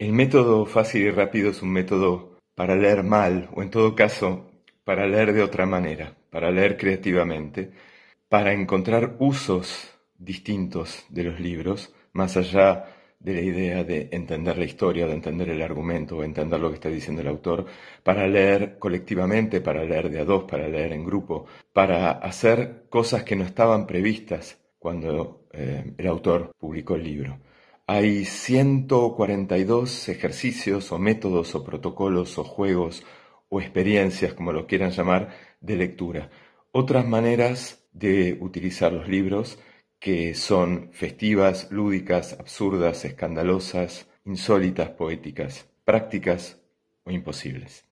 El método fácil y rápido es un método para leer mal, o en todo caso, para leer de otra manera, para leer creativamente, para encontrar usos distintos de los libros, más allá de la idea de entender la historia, de entender el argumento, o entender lo que está diciendo el autor, para leer colectivamente, para leer de a dos, para leer en grupo, para hacer cosas que no estaban previstas cuando eh, el autor publicó el libro. Hay 142 ejercicios o métodos o protocolos o juegos o experiencias, como lo quieran llamar, de lectura. Otras maneras de utilizar los libros que son festivas, lúdicas, absurdas, escandalosas, insólitas, poéticas, prácticas o imposibles.